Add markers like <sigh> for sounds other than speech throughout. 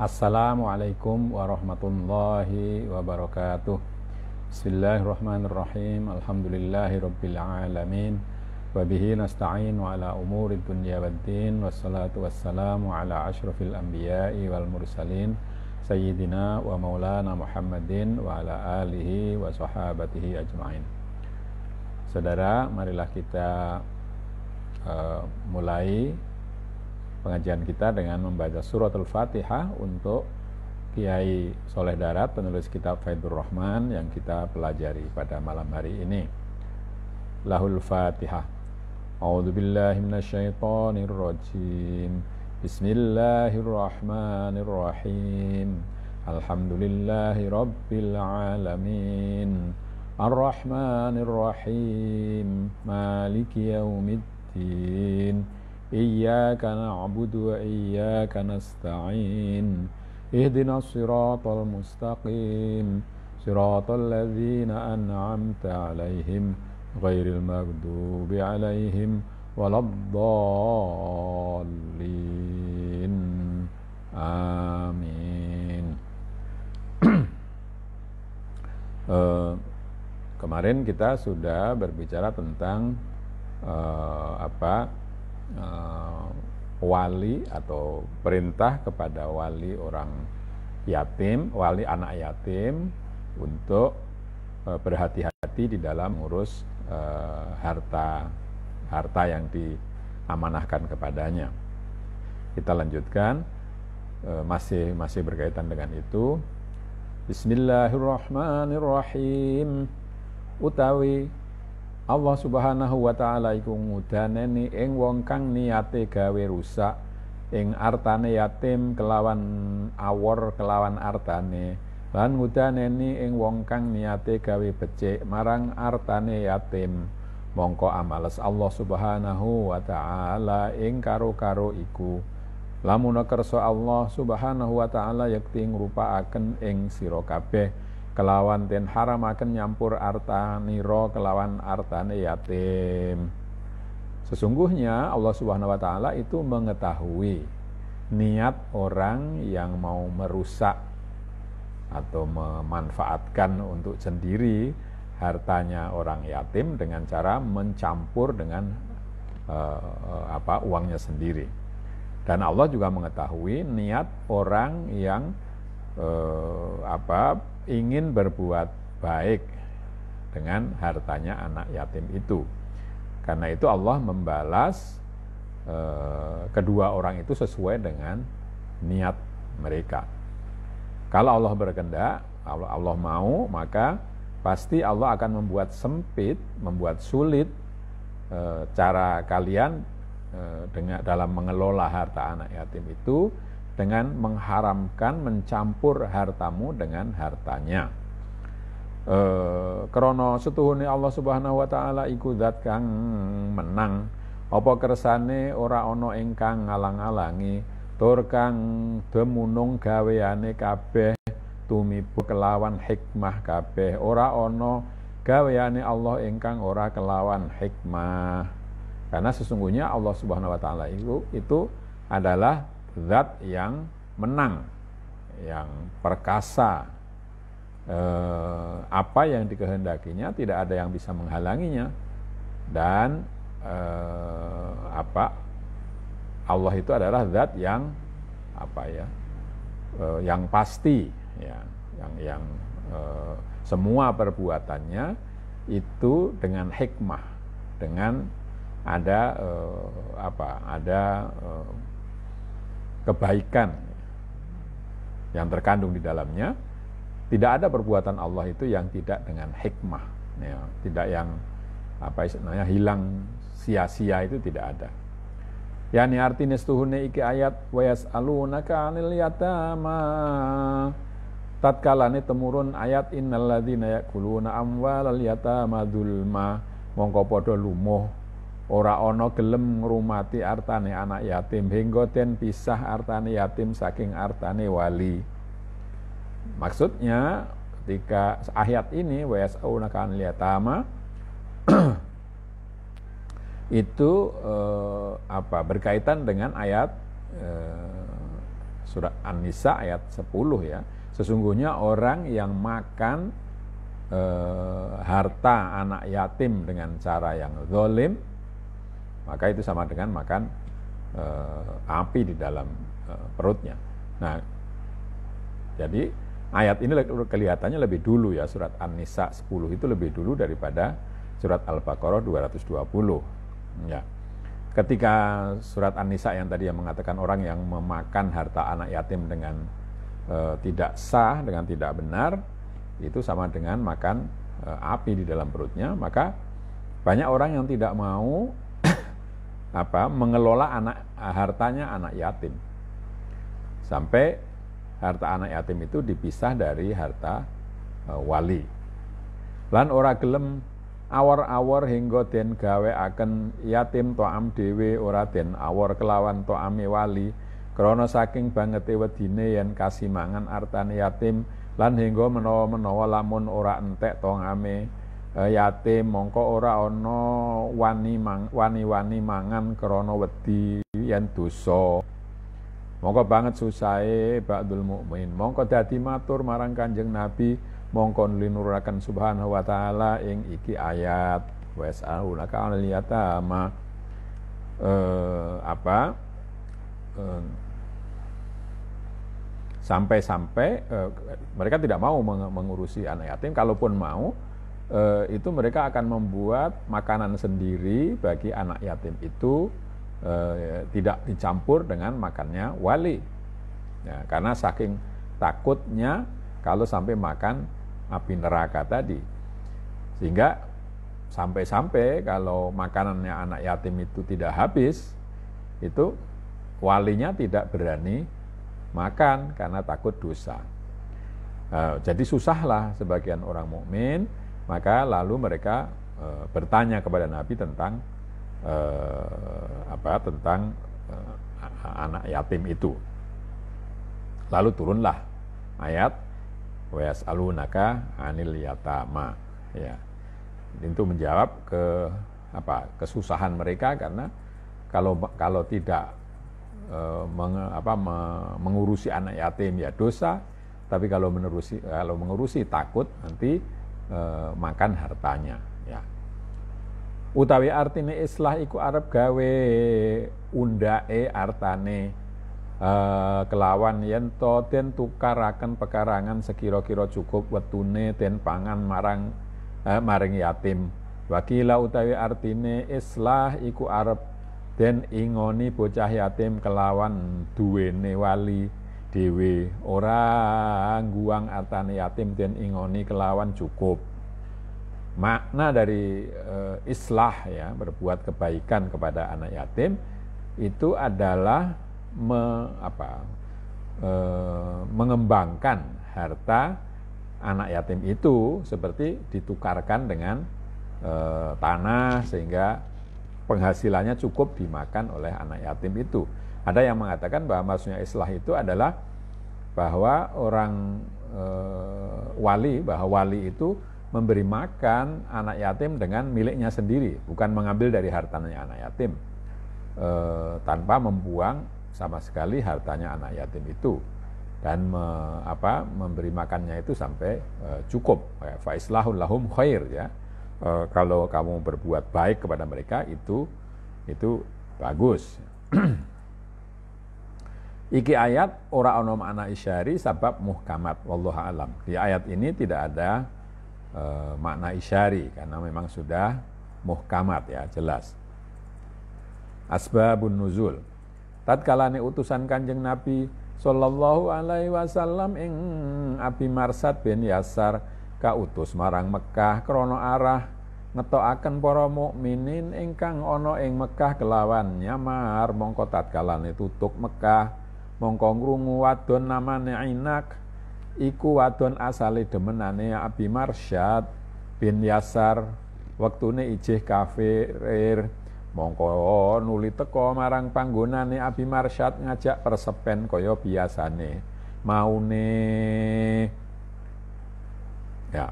Assalamualaikum warahmatullahi wabarakatuh Bismillahirrahmanirrahim Alhamdulillahirrabbilalamin Wabihi nasta'in wa ala umuri dunia wa din Wassalatu wassalamu ala ashrafil anbiya'i wal mursalin Sayyidina wa maulana Muhammadin wa ala alihi wa sahabatihi ajma'in Saudara, marilah kita uh, mulai pengajian kita dengan membaca surat Al-Fatihah untuk Kiai Soleh Darat penulis kitab Faidur Rahman yang kita pelajari pada malam hari ini. Lahul Fatihah. A'udzu billahi minasyaitonir rajim. Bismillahirrahmanirrahim. Alhamdulillahi rabbil alamin. ar Maliki yaumiddin. إياك نعبد وإياك نستعين اهدنا الصراط المستقيم صراط الذين أنعمت عليهم غير المغضوب عليهم ولا الضالين آمين uh, kemarin kita sudah berbicara tentang uh, apa uh, wali atau perintah kepada wali orang yatim, wali anak yatim untuk uh, berhati-hati di dalam mengurus uh, eh, harta harta yang diamanahkan kepadanya. Kita lanjutkan uh, masih masih berkaitan dengan itu. Bismillahirrahmanirrahim. Utawi Allah Subhanahu wa taala iku ngudhaneni ing wong kang niate gawe rusak ing artane yatim kelawan awor kelawan artane lan ngudhaneni ing wong kang niate gawe becik marang artane yatim mongko amales Allah Subhanahu wa taala ing karo-karo iku lamun kersa Allah Subhanahu wa taala yakti ngrupakaken ing sira kabeh kelawan ten akan nyampur arta niro kelawan artan yatim sesungguhnya Allah Subhanahu wa taala itu mengetahui niat orang yang mau merusak atau memanfaatkan untuk sendiri hartanya orang yatim dengan cara mencampur dengan uh, apa uangnya sendiri dan Allah juga mengetahui niat orang yang uh, apa ingin berbuat baik dengan hartanya anak yatim itu. Karena itu Allah membalas e, kedua orang itu sesuai dengan niat mereka. Kalau Allah berkehendak, kalau Allah mau, maka pasti Allah akan membuat sempit, membuat sulit e, cara kalian e, dengan dalam mengelola harta anak yatim itu dengan mengharamkan mencampur hartamu dengan hartanya. E, krono setuhuni Allah Subhanahu wa taala iku zat kang menang apa kersane ora ana ingkang ngalang-alangi tur kang demunung gaweane kabeh tumibu kelawan hikmah kabeh ora ana gaweane Allah ingkang ora kelawan hikmah karena sesungguhnya Allah Subhanahu wa taala itu itu adalah zat yang menang, yang perkasa. Eh, apa yang dikehendakinya tidak ada yang bisa menghalanginya dan eh, apa Allah itu adalah zat yang apa ya eh, yang pasti ya yang yang eh, semua perbuatannya itu dengan hikmah dengan ada eh, apa ada eh, kebaikan yang terkandung di dalamnya, tidak ada perbuatan Allah itu yang tidak dengan hikmah, ya, tidak yang apa istilahnya hilang sia-sia itu tidak ada. Yani artinya setuhune iki ayat wayas alunaka anil yatama tatkala temurun ayat innaladina yakuluna al yatama dzulma mongko padha lumuh ora ana gelem ngrumati artane anak yatim hingga den pisah artane yatim saking artane wali. Maksudnya ketika ayat ini WSO nakan liyatama <clears throat> itu eh, apa berkaitan dengan ayat eh, surat An-Nisa ayat 10 ya. Sesungguhnya orang yang makan eh, harta anak yatim dengan cara yang zalim maka itu sama dengan makan e, api di dalam e, perutnya. Nah, jadi ayat ini kelihatannya lebih dulu ya surat An-Nisa 10 itu lebih dulu daripada surat Al-Baqarah 220. Ya. Ketika surat An-Nisa yang tadi yang mengatakan orang yang memakan harta anak yatim dengan e, tidak sah, dengan tidak benar, itu sama dengan makan e, api di dalam perutnya, maka banyak orang yang tidak mau apa mengelola anak hartanya anak yatim sampai harta anak yatim itu dipisah dari harta e, wali lan ora gelem awor-awor hingga den gawe akan yatim to'am dewe ora den awor kelawan to'ami e wali krono saking bangete wedine yen mangan artane yatim lan hingga menawa-menawa lamun ora entek to'ame Eh, yatim mongko ora ono wani mang, wani-wani mangan krana wedi yen dosa mongko banget susahe ba'dul mukmin mongko dadi matur marang Kanjeng Nabi mongko linurakan subhanahu wa taala ing iki ayat laka ka yatama eh, apa eh, sampai-sampai eh, mereka tidak mau mengurusi anak yatim kalaupun mau eh, itu mereka akan membuat makanan sendiri bagi anak yatim itu eh, tidak dicampur dengan makannya wali. Ya, karena saking takutnya kalau sampai makan api neraka tadi. Sehingga sampai-sampai kalau makanannya anak yatim itu tidak habis, itu walinya tidak berani makan karena takut dosa. Nah, jadi susahlah sebagian orang mukmin maka lalu mereka e, bertanya kepada Nabi tentang e, apa tentang e, anak yatim itu. Lalu turunlah ayat wes alunaka anil yatama ya. Itu menjawab ke apa kesusahan mereka karena kalau kalau tidak e, meng, apa, me, mengurusi anak yatim ya dosa tapi kalau menerusi kalau mengurusi takut nanti Eh, makan hartanya ya utawi artine islah iku arep gawe undake artane e, eh, kelawan yen to den tukaraken pekarangan sekira-kira cukup wetune den pangan marang e, maring yatim wakila utawi artine islah iku arep den ingoni bocah yatim kelawan duwene wali Dewi ora guang atane yatim den ingoni kelawan cukup makna dari e, islah ya berbuat kebaikan kepada anak yatim itu adalah me, apa, e, mengembangkan harta anak yatim itu seperti ditukarkan dengan e, tanah sehingga penghasilannya cukup dimakan oleh anak yatim itu. Ada yang mengatakan bahwa maksudnya islah itu adalah bahwa orang e, wali, bahwa wali itu memberi makan anak yatim dengan miliknya sendiri, bukan mengambil dari hartanya anak yatim e, tanpa membuang sama sekali hartanya anak yatim itu dan me, apa, memberi makannya itu sampai e, cukup. Faislahul lahum khair ya. E, kalau kamu berbuat baik kepada mereka itu itu bagus. <clears throat> Iki ayat ora ono makna isyari sabab muhkamat wallahu alam. Di ayat ini tidak ada e, makna isyari karena memang sudah muhkamat ya jelas. Asbabun nuzul. tatkala ne utusan Kanjeng Nabi sallallahu alaihi wasallam ing Abi Marsad bin Yasar utus marang Mekah krono arah ngetokaken para mukminin ingkang ana ing Mekah kelawan nyamar mongko ne tutuk Mekah mongko ngrungu wadon namane Inak iku wadon asale demenane Abi Marsyad bin Yasar wektune ijih kafir mongko nuli teko marang panggonane Abi Marsyad ngajak persepen kaya biasane maune ya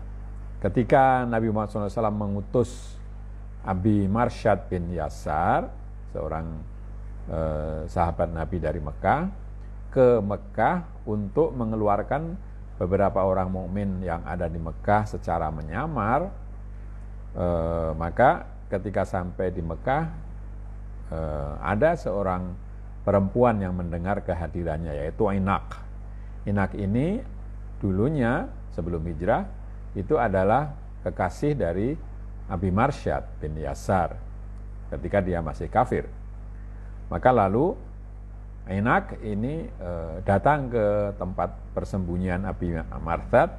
ketika Nabi Muhammad SAW mengutus Abi Marsyad bin Yasar seorang eh, sahabat Nabi dari Mekah ke Mekah untuk mengeluarkan beberapa orang mukmin yang ada di Mekah secara menyamar, e, maka ketika sampai di Mekah e, ada seorang perempuan yang mendengar kehadirannya yaitu Inak. Inak ini dulunya sebelum hijrah itu adalah kekasih dari Abi Marsyad bin Yasar ketika dia masih kafir. Maka lalu Enak ini uh, datang ke tempat persembunyian Abi Amartad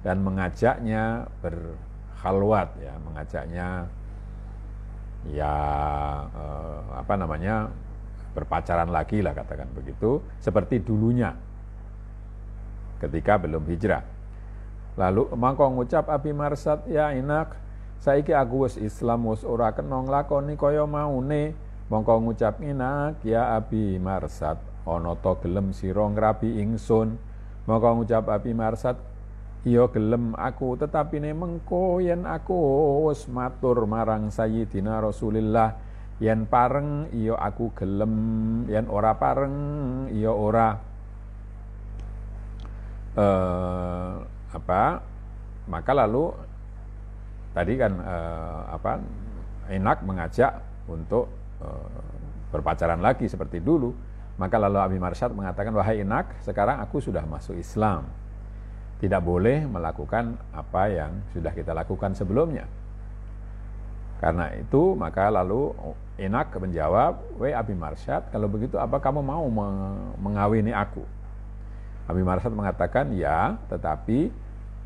dan mengajaknya berhalwat, ya, mengajaknya ya uh, apa namanya berpacaran lagi lah katakan begitu seperti dulunya ketika belum hijrah. Lalu mangko ngucap Abi Marsat ya enak saiki aku wis Islam wis ora kenong lakoni kaya maune Mongko ngucap inak ya Abi marsat ono to gelem sira ngrabi ingsun. Mongko ngucap Abi marsat iyo gelem aku tetapi ne mengko yen aku wis matur marang Sayyidina Rasulillah yen pareng iyo aku gelem yen ora pareng iyo ora uh, apa maka lalu tadi kan eh, apa enak mengajak untuk Eh, berpacaran lagi seperti dulu. Maka lalu Abi Marsyad mengatakan, wahai Inak, sekarang aku sudah masuk Islam. Tidak boleh melakukan apa yang sudah kita lakukan sebelumnya. Karena itu, maka lalu Inak menjawab, wahai Abi Marsyad, kalau begitu apa kamu mau mengawini aku? Abi Marsyad mengatakan, ya, tetapi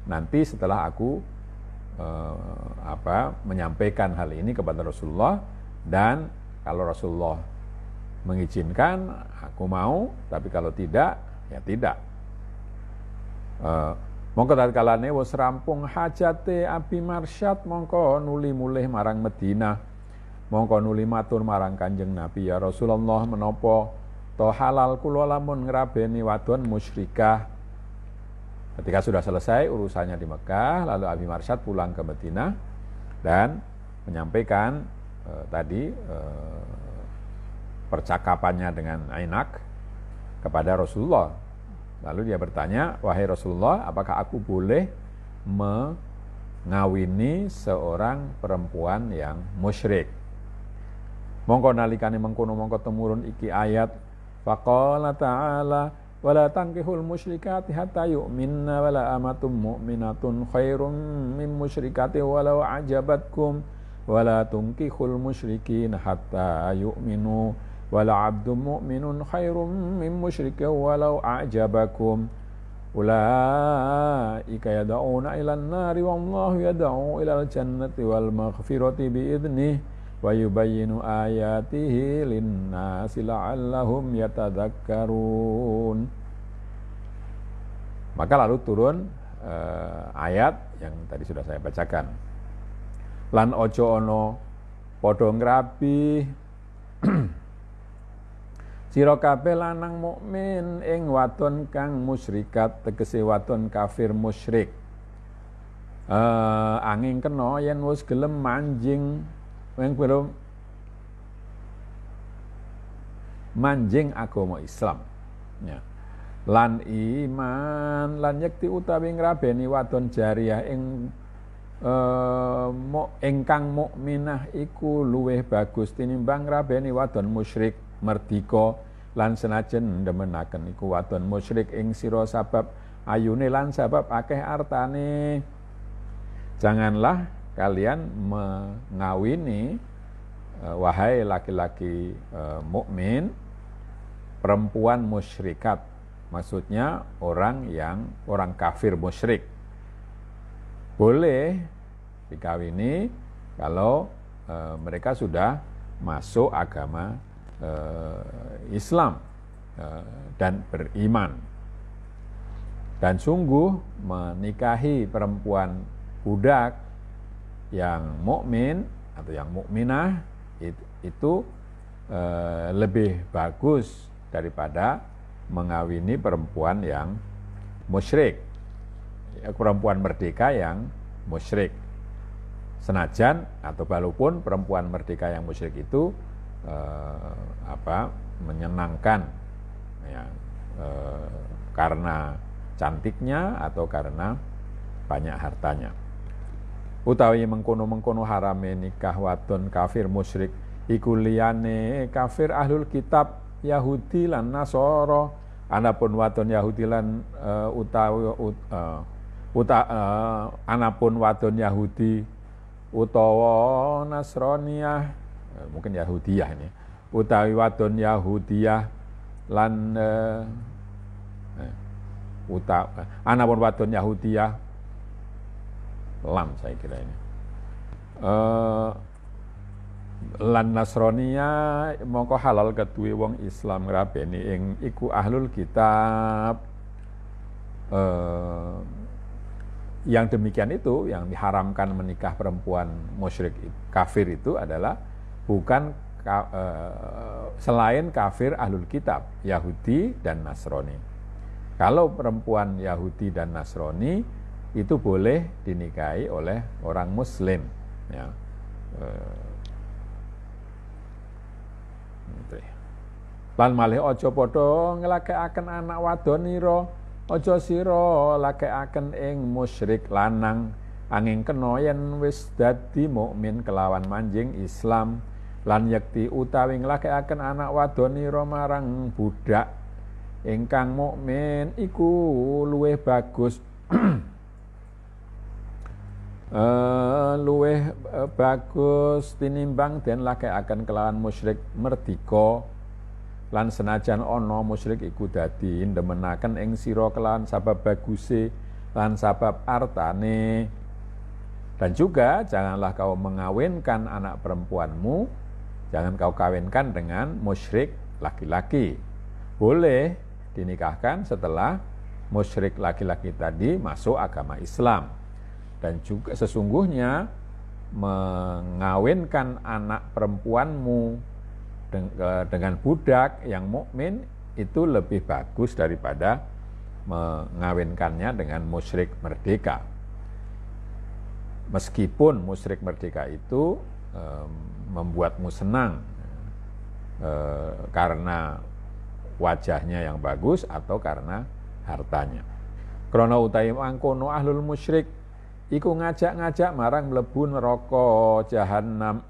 nanti setelah aku eh, apa menyampaikan hal ini kepada Rasulullah dan kalau Rasulullah mengizinkan, aku mau, tapi kalau tidak, ya tidak. Mongko eh, mongko tatkalane wis rampung hajate Abi Marsyad mongko nuli mulih marang Madinah. Mongko nuli matur marang Kanjeng Nabi ya Rasulullah menopo to halal kula lamun ngrabeni wadon musyrikah. Ketika sudah selesai urusannya di Mekah, lalu Abi Marsyad pulang ke Madinah dan menyampaikan eh, tadi eh, percakapannya dengan Ainak kepada Rasulullah. Lalu dia bertanya, "Wahai Rasulullah, apakah aku boleh mengawini seorang perempuan yang musyrik?" Mongko nalikani mengkono mongko temurun iki ayat faqala ta'ala wala tangkihul musyrikati hatta yu'minna wala amatum mu'minatun khairum min musyrikati walau ajabatkum wala tunkihul musyrikin hatta yu'minu wala abdum mu'minun khairum min musyrikin walau a'jabakum ulaika yad'una ila nari wallahu yad'u ila al-jannati wal maghfirati bi'idnih wa yubayyinu ayatihi linnasi la'allahum yatadhakkarun maka lalu turun uh, ayat yang tadi sudah saya bacakan lan ojo ono podong rapi, Siro kape lanang mukmin ing waton kang musyrikat tegese waton kafir musyrik uh, angin kena yen wis gelem manjing wing manjing agama Islam ya lan iman lan yekti utawi ngrabeni wadon jariah ing Eh, mok engkang mukminah iku luweh bagus tinimbang rabeni wadon musyrik merdika lan senajan demenaken iku wadon musyrik ing sira sabab ayune lan sabab akeh artane janganlah kalian mengawini eh, wahai laki-laki eh, mukmin perempuan musyrikat maksudnya orang yang orang kafir musyrik boleh dikawini kalau e, mereka sudah masuk agama e, Islam e, dan beriman. Dan sungguh menikahi perempuan budak yang mukmin atau yang mukminah itu, e, lebih bagus daripada mengawini perempuan yang musyrik, perempuan merdeka yang musyrik. Senajan atau walaupun perempuan merdeka yang musyrik itu eh, apa menyenangkan ya, eh, karena cantiknya atau karena banyak hartanya. Utawi mengkono-mengkono harame nikah wadon kafir musyrik ikuliane kafir ahlul kitab Yahudi lan Nasoro anapun wadon Yahudi lan uh, utawi uh, uta, uh, anapun wadon Yahudi utawa Nasroniyah, eh, mungkin Yahudiyah ini, utawi wadon Yahudiyah lan eh, eh, uta ana pun wadon Yahudiyah lam saya kira ini. uh, lan nasronia mongko halal ketui wong Islam rabeni ing iku ahlul kitab eh, yang demikian itu yang diharamkan menikah perempuan musyrik kafir itu adalah bukan ka, eh, selain kafir ahlul kitab Yahudi dan Nasrani. Kalau perempuan Yahudi dan Nasrani itu boleh dinikahi oleh orang Muslim. Ya. Eh, ya. Lan malih ojo podo ngelakekaken anak wadoniro siro, laki lakeaken ing musyrik lanang angin kena yen wis dadi mukmin kelawan manjing Islam lan yekti utawi akan anak wadonira marang budak ingkang mukmin iku luwih bagus uh, <clears throat> luwih eh, bagus tinimbang den akan kelawan musyrik merdika lan senajan ana musyrik iku dadi ndemenaken ing sira kelan sabab baguse lan sabab artane dan juga janganlah kau mengawinkan anak perempuanmu jangan kau kawinkan dengan musyrik laki-laki boleh dinikahkan setelah musyrik laki-laki tadi masuk agama Islam dan juga sesungguhnya mengawinkan anak perempuanmu dengan budak yang mukmin itu lebih bagus daripada mengawinkannya dengan musyrik merdeka. Meskipun musyrik merdeka itu e, membuatmu senang e, karena wajahnya yang bagus atau karena hartanya. Krono utai angkono ahlul musyrik iku ngajak-ngajak marang mlebu neraka jahanam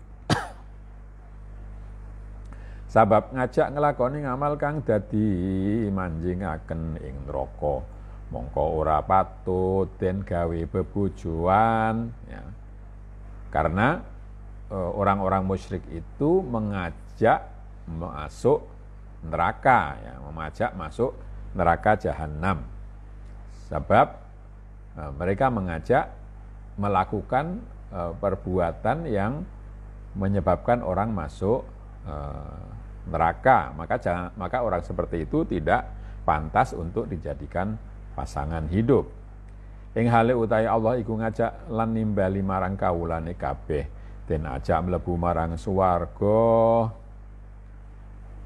Sabab ngajak ngelakoni ngamal kang dadi akan ing neraka. Mongko ora patut den gawe bebujuan ya. Karena e, orang-orang musyrik itu mengajak masuk neraka ya, mengajak masuk neraka jahanam. Sebab e, mereka mengajak melakukan e, perbuatan yang menyebabkan orang masuk e, neraka. Maka jangan, maka orang seperti itu tidak pantas untuk dijadikan pasangan hidup. Ing hale utahe Allah iku ngajak lan nimbali marang kawulane kabeh den ajak mlebu marang swarga.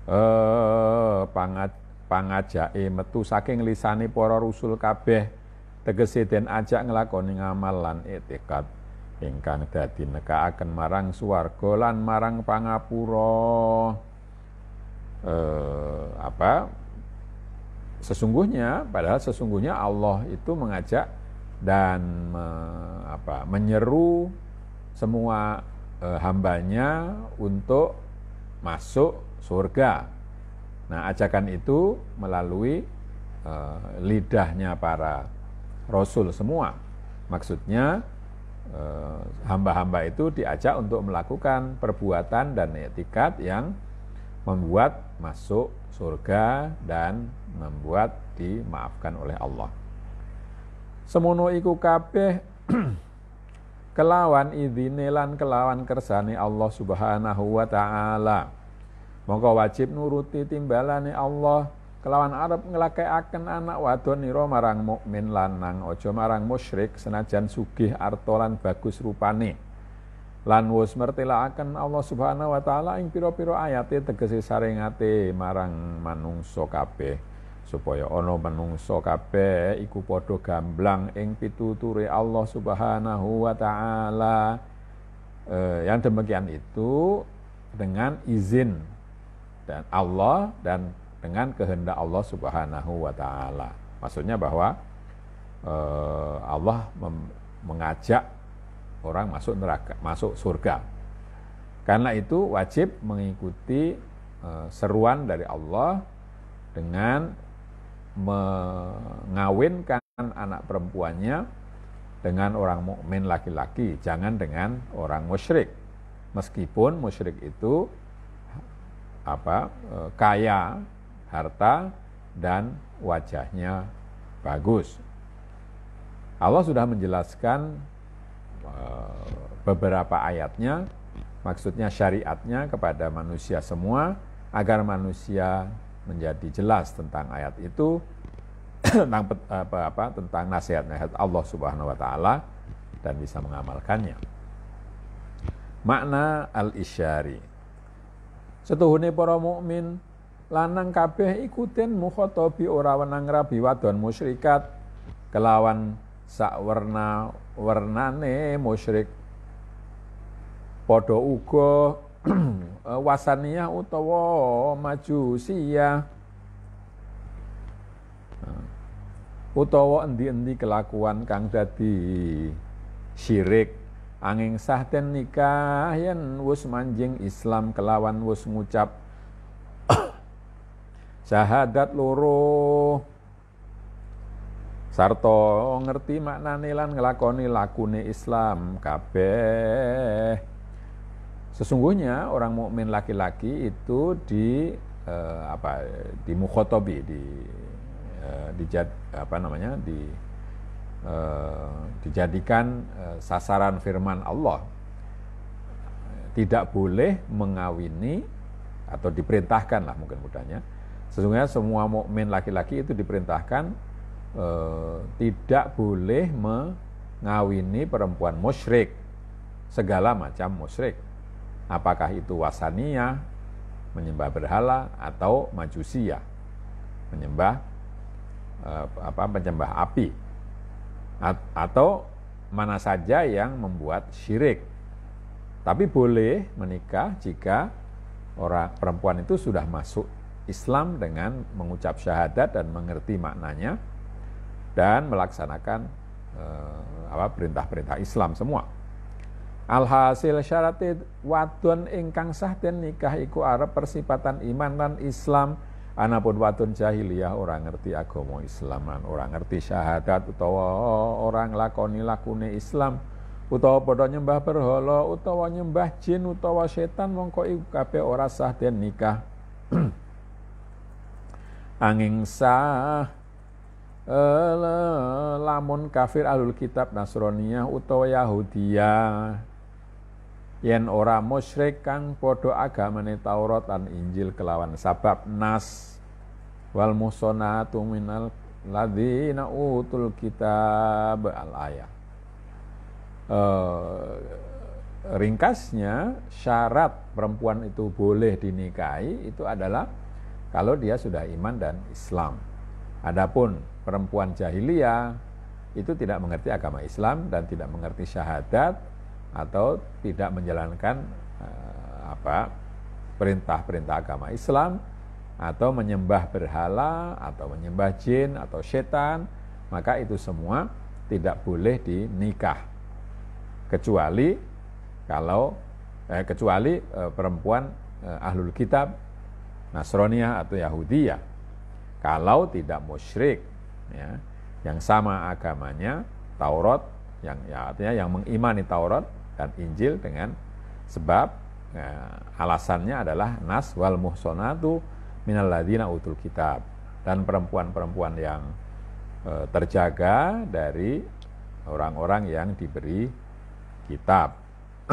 Eh pangat pangajake metu saking lisane para rusul kabeh tegese den ajak nglakoni ngamal lan etikat ingkang dadi nekaaken marang swarga lan marang pangapura eh, apa sesungguhnya padahal sesungguhnya Allah itu mengajak dan me, apa menyeru semua eh, hambanya untuk masuk surga. Nah, ajakan itu melalui eh, lidahnya para rasul semua. Maksudnya eh, hamba-hamba itu diajak untuk melakukan perbuatan dan etikat yang membuat masuk surga dan membuat dimaafkan oleh Allah. Semono iku kabeh <clears throat> kelawan idine lan kelawan kersane Allah Subhanahu wa taala. Mongko wajib nuruti timbalane Allah kelawan arep nglakekaken anak wadon ira marang mukmin lanang aja marang musyrik senajan sugih artolan lan bagus rupane. Lan wis akan Allah Subhanahu wa taala ing pira-pira ayate tegese saringate marang manungsa kabeh supaya ana manungsa kabeh iku padha gamblang ing pituture Allah Subhanahu wa taala. Eh, yang demikian itu dengan izin dan Allah dan dengan kehendak Allah Subhanahu wa taala. Maksudnya bahwa eh, Allah mengajak orang masuk neraka, masuk surga. Karena itu wajib mengikuti e, seruan dari Allah dengan mengawinkan anak perempuannya dengan orang mukmin laki-laki, jangan dengan orang musyrik. Meskipun musyrik itu apa e, kaya, harta dan wajahnya bagus. Allah sudah menjelaskan Eh, beberapa ayatnya, maksudnya syariatnya kepada manusia semua, agar manusia menjadi jelas tentang ayat itu, <clears throat> tentang apa, apa tentang nasihat-nasihat Allah Subhanahu wa taala dan bisa mengamalkannya. Makna al-isyari. Setuhune para mukmin lanang kabeh ikutin mukhotobi ora wenang rabi wadon musyrikat kelawan sak warna warnane musyrik padha uga <clears throat> eh, wasania utawa majusia nah, utawa endi-endi kelakuan kang dadi syirik angin sahten nikah yen wus manjing Islam kelawan wus ngucap <clears throat> syahadat loro Sarto ngerti maknane lan ngelakoni lakune Islam kabeh. Sesungguhnya orang mukmin laki-laki itu di eh, apa di mukhotobi di eh, di apa namanya di eh, dijadikan eh, sasaran firman Allah. Tidak boleh mengawini atau diperintahkan lah mungkin mudahnya. Sesungguhnya semua mukmin laki-laki itu diperintahkan e, tidak boleh mengawini perempuan musyrik segala macam musyrik apakah itu wasania menyembah berhala atau majusia menyembah e, apa penyembah api A atau mana saja yang membuat syirik tapi boleh menikah jika orang perempuan itu sudah masuk Islam dengan mengucap syahadat dan mengerti maknanya dan melaksanakan eh, perintah-perintah Islam semua. Alhasil syaratid wadon ingkang sah dan nikah iku arep persipatan iman dan Islam Anapun watun jahiliyah orang ngerti agama Islaman, orang ngerti syahadat utawa orang lakoni lakune Islam utawa podo nyembah berhala utawa nyembah jin utawa setan mongko iku kabeh ora sah dan nikah. <clears throat> Angin sah Eh, lamun kafir alul kitab Nasroniyah utawa Yahudiyah yen ora musyrik kang padha agamane Taurat lan Injil kelawan sabab nas wal musonatu minal ladzina utul kitab al ayat uh, ringkasnya syarat perempuan itu boleh dinikahi itu adalah kalau dia sudah iman dan Islam adapun perempuan jahiliyah itu tidak mengerti agama Islam dan tidak mengerti syahadat atau tidak menjalankan eh, apa perintah-perintah agama Islam atau menyembah berhala atau menyembah jin atau setan maka itu semua tidak boleh dinikah kecuali kalau eh, kecuali eh, perempuan eh, ahlul kitab Nasroniyah atau Yahudiyah kalau tidak musyrik ya, yang sama agamanya Taurat yang ya artinya yang mengimani Taurat dan Injil dengan sebab ya, alasannya adalah nas wal muhsonatu minal ladina utul kitab dan perempuan-perempuan yang e, terjaga dari orang-orang yang diberi kitab. <clears throat>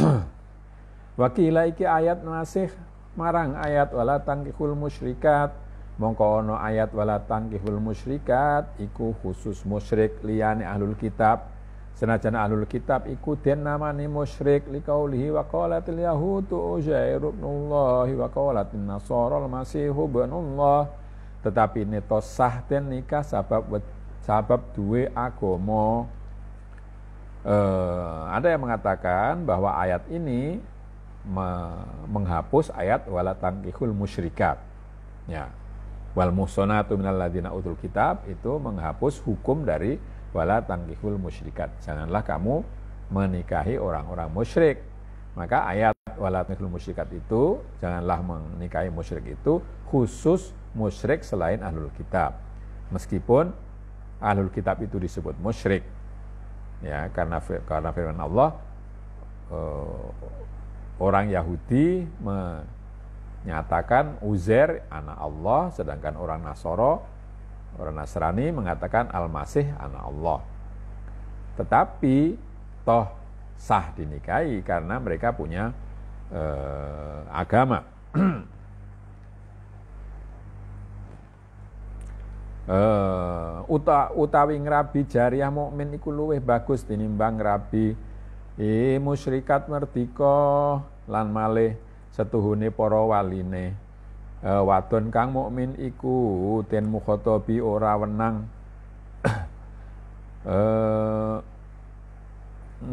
wakilah iki ayat nasih marang ayat wala tangkihul musyrikat mongko ono ayat walatan kihul musyrikat iku khusus musyrik liyane ahlul kitab senajan ahlul kitab iku den namani musyrik likaulihi wa qalatil yahudu uzair ibnullah wa qalatin nasara al tetapi ini sah den nikah sabab sabab duwe agomo Uh, eh, ada yang mengatakan bahwa ayat ini me menghapus ayat walatan kihul musyrikat. Ya, wal musonatu minal ladina utul kitab itu menghapus hukum dari wala tangkihul musyrikat. Janganlah kamu menikahi orang-orang musyrik. Maka ayat wala tangkihul musyrikat itu janganlah menikahi musyrik itu khusus musyrik selain ahlul kitab. Meskipun ahlul kitab itu disebut musyrik. Ya, karena karena firman Allah uh, orang Yahudi nyatakan Uzer anak Allah, sedangkan orang Nasoro, orang Nasrani mengatakan Al-Masih anak Allah. Tetapi toh sah dinikahi karena mereka punya eh, agama. Uh, <clears throat> uta, utawi ngrabi jariah mukmin iku luweh bagus tinimbang rabi e eh, musyrikat merdika lan malih setuhune para waline. E, wadon kang mukmin iku ten mukhotobi ora wenang e,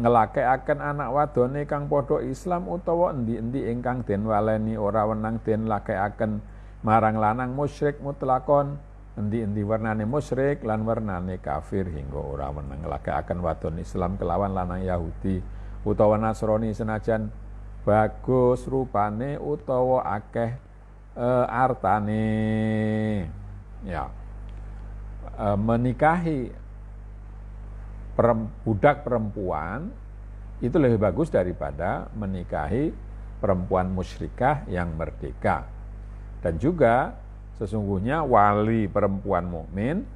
akan anak wadone kang podo Islam utawa endi-endi ingkang den waleni ora wenang den akan marang lanang musyrik mutlakon endi-endi warnane musyrik lan warnane kafir hingga ora wenang akan wadon Islam kelawan lanang Yahudi utawa nasroni senajan bagus rupane utawa akeh e, artane ya e, menikahi budak perempuan itu lebih bagus daripada menikahi perempuan musyrikah yang merdeka dan juga sesungguhnya wali perempuan mukmin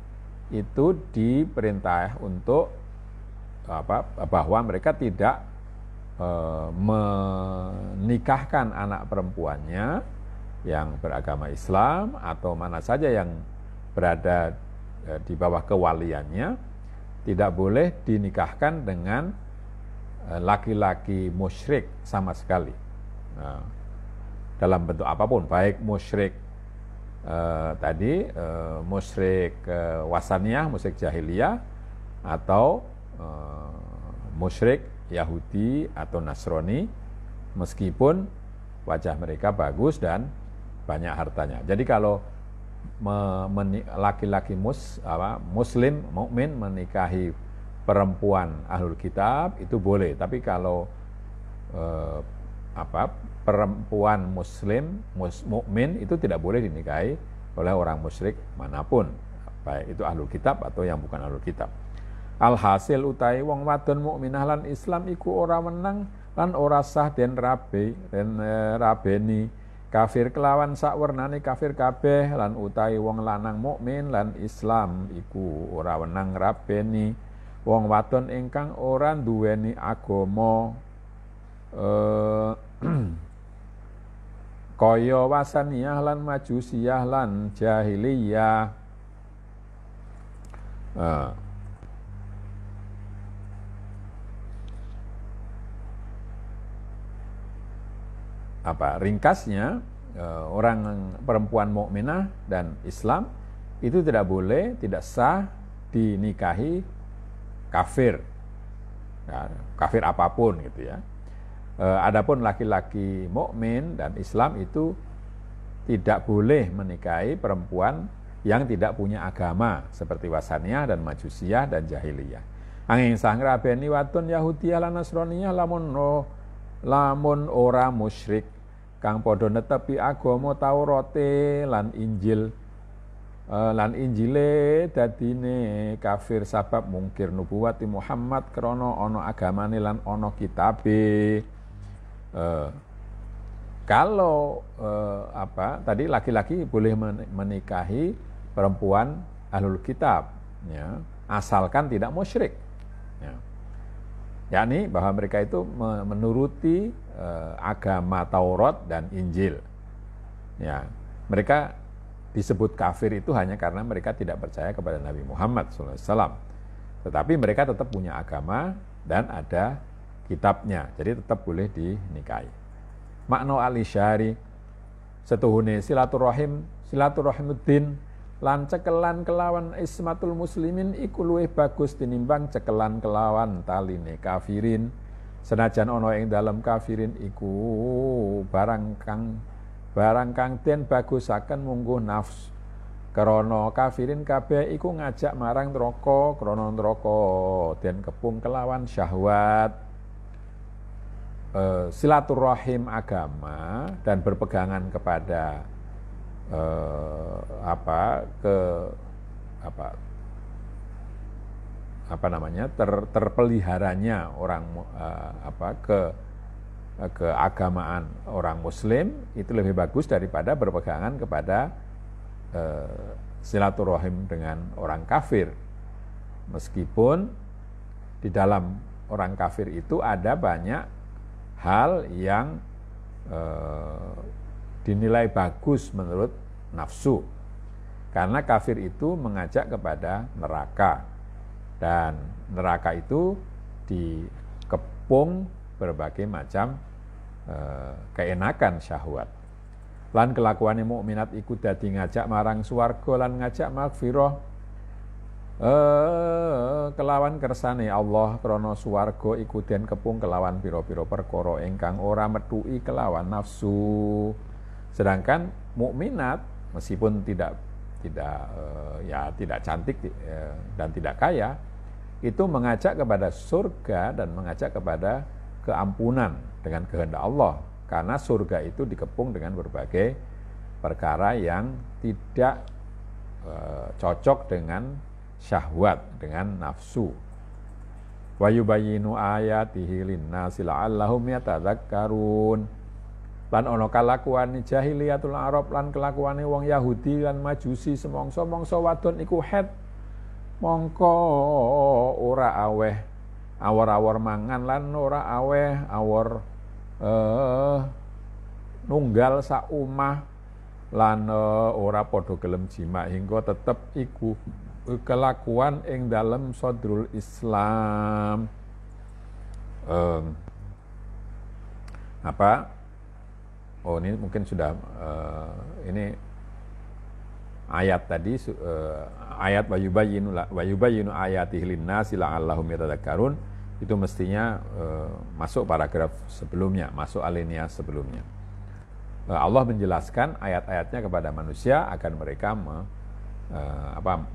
itu diperintah untuk apa bahwa mereka tidak Eh, menikahkan anak perempuannya yang beragama Islam atau mana saja yang berada eh, di bawah kewaliannya tidak boleh dinikahkan dengan eh, laki-laki musyrik sama sekali. Nah, dalam bentuk apapun, baik musyrik tadi, musyrik eh, wasaniah, musyrik jahiliyah, atau musyrik Yahudi atau Nasrani, meskipun wajah mereka bagus dan banyak hartanya. Jadi kalau laki-laki mus, apa, muslim, mukmin menikahi perempuan ahlul kitab itu boleh, tapi kalau eh, apa perempuan muslim, mus, mukmin itu tidak boleh dinikahi oleh orang musyrik manapun, baik itu ahlul kitab atau yang bukan ahlul kitab. Alhasil utai wong wadon mukminah lan Islam iku ora menang lan ora sah den rabe den e, rabeni kafir kelawan sak ni kafir kabeh lan utai wong lanang mukmin lan Islam iku ora menang rabeni wong wadon ingkang ora duweni agama e, <clears throat> kaya wasaniyah lan majusiyah lan jahiliyah e, apa ringkasnya eh, orang perempuan mukminah dan Islam itu tidak boleh, tidak sah dinikahi kafir, ya, kafir apapun gitu ya. Eh, adapun laki-laki mukmin dan Islam itu tidak boleh menikahi perempuan yang tidak punya agama seperti wasaniyah dan majusiah dan jahiliyah. Angin sangra beni watun yahudiyah lan nasroniyah lamun oh, lamun ora musyrik kang padha netepi agama Taurate lan Injil eh, lan Injile dadine kafir sabab mungkir nubuwati Muhammad krana ono agamane lan ono kitabe. Uh, kalau uh, apa tadi laki-laki boleh menikahi perempuan ahlul kitab ya, asalkan tidak musyrik. Ya. yakni bahwa mereka itu menuruti eh, agama Taurat dan Injil. Ya, mereka disebut kafir itu hanya karena mereka tidak percaya kepada Nabi Muhammad SAW. Tetapi mereka tetap punya agama dan ada kitabnya, jadi tetap boleh dinikahi. Makna al-isyari, setuhune silaturahim, silaturahimuddin lan cekelan kelawan ismatul muslimin iku luwih bagus tinimbang cekelan kelawan taline kafirin senajan ono ing dalam kafirin iku barang kang barang kang ten bagusaken mungguh nafs kerono kafirin kabeh iku ngajak marang neraka krono neraka den kepung kelawan syahwat e, silaturahim agama dan berpegangan kepada e, apa ke apa apa namanya ter, terpeliharanya orang uh, apa ke eh, keagamaan orang Muslim itu lebih bagus daripada berpegangan kepada uh, silaturahim dengan orang kafir meskipun di dalam orang kafir itu ada banyak hal yang uh, dinilai bagus menurut nafsu karena kafir itu mengajak kepada neraka dan neraka itu dikepung berbagai macam e, keenakan syahwat. Lan kelakuan mukminat ikut dadi ngajak marang swarga lan ngajak magfirah e, eh, kelawan kersane Allah krana swarga iku den kepung kelawan pira-pira perkara ingkang ora metuki kelawan nafsu. Sedangkan mukminat meskipun tidak tidak e, ya tidak cantik e, dan tidak kaya itu mengajak kepada surga dan mengajak kepada keampunan dengan kehendak Allah. Karena surga itu dikepung dengan berbagai perkara yang tidak e, cocok dengan syahwat, dengan nafsu. Wa yubayyinu ayatihi linnasi la'allahum yatadzakkarun. Lan ono kelakuane jahiliyatul Arab lan kelakuane wong Yahudi lan Majusi semongso-mongso wadon iku het mongko ora aweh awor-awor mangan lan ora aweh awor uh, eh, nunggal sak umah lan uh, ora padha gelem jima hingga tetep iku kelakuan ing dalam sodrul Islam um, apa oh ini mungkin sudah uh, ini ayat tadi uh, ayat wayubayyinu wayubayyinu ayati linnasi la'allahum yatadakkarun itu mestinya uh, masuk paragraf sebelumnya, masuk alinea sebelumnya. Uh, Allah menjelaskan ayat-ayatnya kepada manusia akan mereka me, uh, apa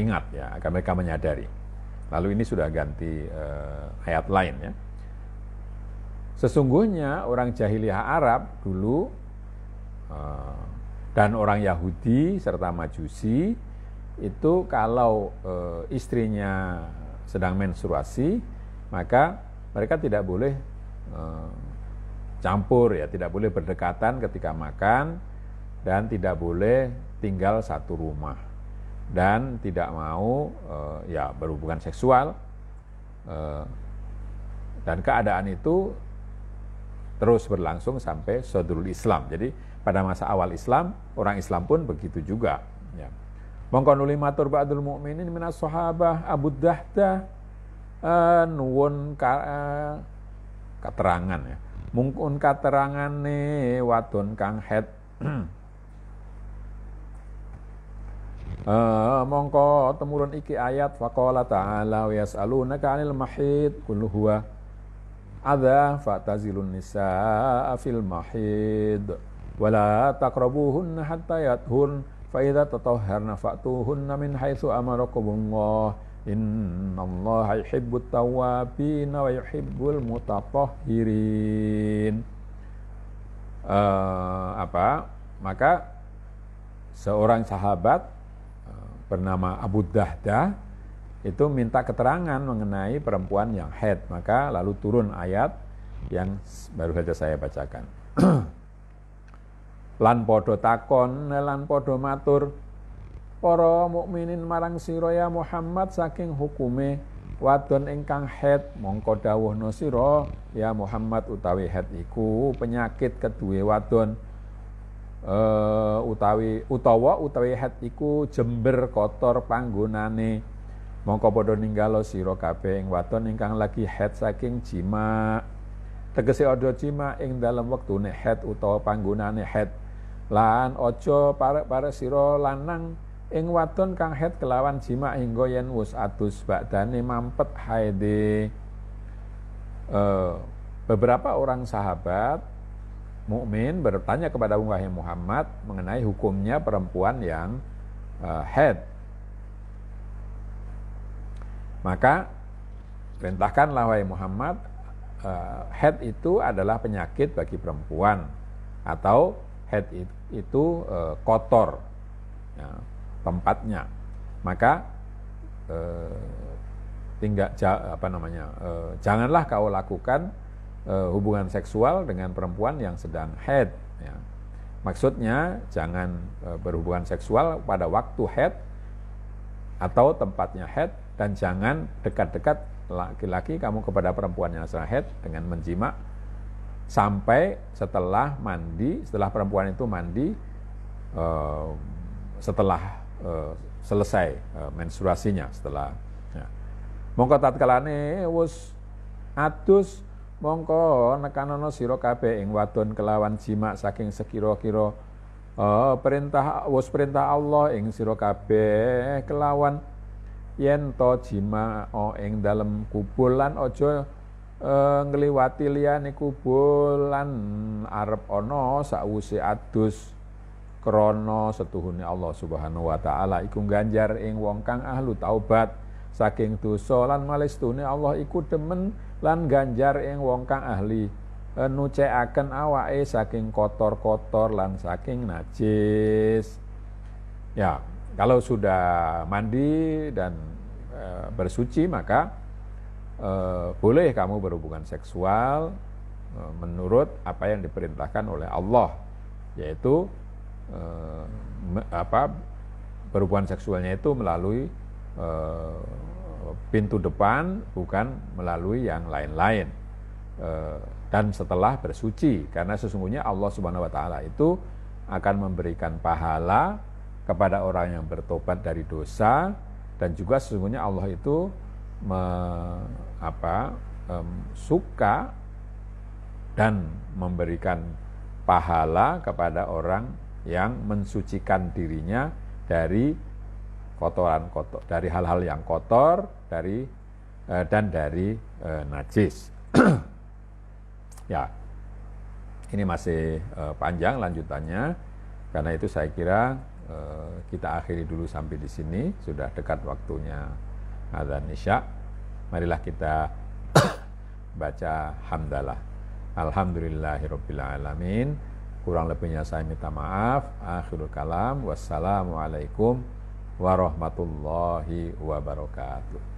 ingat ya, akan mereka menyadari. Lalu ini sudah ganti uh, ayat lain ya. Sesungguhnya orang jahiliyah Arab dulu uh, dan orang Yahudi serta Majusi itu kalau e, istrinya sedang menstruasi, maka mereka tidak boleh e, campur ya, tidak boleh berdekatan ketika makan dan tidak boleh tinggal satu rumah dan tidak mau e, ya berhubungan seksual e, dan keadaan itu terus berlangsung sampai sodrul Islam. Jadi pada masa awal Islam, orang Islam pun begitu juga. Ya. Mongkonuli matur ba'dul mu'minin minas sahabah Abu Dahda eh, nuwun ka, uh, katerangan ya. Mungkun katerangane wadon kang het Uh, <clears throat> mongko temurun iki ayat faqala ta'ala wa yas'alunaka 'anil mahid kullu huwa adha fatazilun nisaa fil mahid wala taqrabuhunna hatta yathurn fa idza tatahharna fa'tuhunna min haitsu amarakumullah innallaha yuhibbut tawwabin wa yuhibbul mutatahhirin uh, apa maka seorang sahabat eh, bernama Abu Dahda itu minta keterangan mengenai perempuan yang head maka lalu turun ayat yang baru saja saya bacakan <clears throat> lan podo takon lan podo matur para mukminin marang sira ya Muhammad saking hukume wadon ingkang head mongko dawuhna sira ya Muhammad utawi head iku penyakit keduwe wadon e, utawi utawa utawi head iku jember kotor panggonane mongko podo ninggalo sira kabeh ing wadon ingkang lagi head saking jima tegese ada jima ing waktu wektune head utawa panggonane head Lan ojo parek-parek siro lanang ing wadon kang head kelawan jima hingga yen wus adus bakdane mampet haide. Uh, eh, beberapa orang sahabat mukmin bertanya kepada Umar Muhammad mengenai hukumnya perempuan yang uh, eh, head. Maka perintahkanlah wahai Muhammad uh, eh, head itu adalah penyakit bagi perempuan atau head itu eh, kotor ya, tempatnya. Maka e, eh, tinggal ja, apa namanya e, janganlah kau lakukan e, hubungan seksual dengan perempuan yang sedang head. Ya. Maksudnya jangan e, berhubungan seksual pada waktu head atau tempatnya head dan jangan dekat-dekat laki-laki kamu kepada perempuan yang sedang head dengan menjimak sampai setelah mandi, setelah perempuan itu mandi, eh, setelah eh, selesai uh, menstruasinya, setelah ya. mongko tatkalane wus atus mongko nekanono siro kape ing wadon kelawan jima saking sekiro kiro uh, perintah wus perintah Allah ing siro kape kelawan yen to jima oh, ing dalam kubulan ojo eh, ngliwati liyane kubul lan arep ana sakwise adus krana setuhune Allah Subhanahu wa taala iku ganjar ing wong kang ahlu taubat saking dosa lan malestune Allah iku demen lan ganjar ing wong kang ahli eh, nucekaken awake saking kotor-kotor lan saking najis. Ya, kalau sudah mandi dan e, bersuci maka Eh, boleh kamu berhubungan seksual eh, menurut apa yang diperintahkan oleh Allah yaitu eh, apa berhubungan seksualnya itu melalui pintu depan bukan melalui yang lain-lain dan setelah bersuci karena sesungguhnya Allah Subhanahu wa taala itu akan memberikan pahala kepada orang yang bertobat dari dosa dan juga sesungguhnya Allah itu apa um, suka dan memberikan pahala kepada orang yang mensucikan dirinya dari kotoran kotor dari hal-hal yang kotor dari uh, dan dari uh, najis <clears throat> ya ini masih uh, panjang lanjutannya karena itu saya kira kita akhiri dulu sampai di sini sudah dekat waktunya adzan isya Marilah kita <coughs> baca hamdalah. alhamdulillahirobbilalamin Kurang lebihnya saya minta maaf. Akhirul kalam. Wassalamualaikum warahmatullahi wabarakatuh.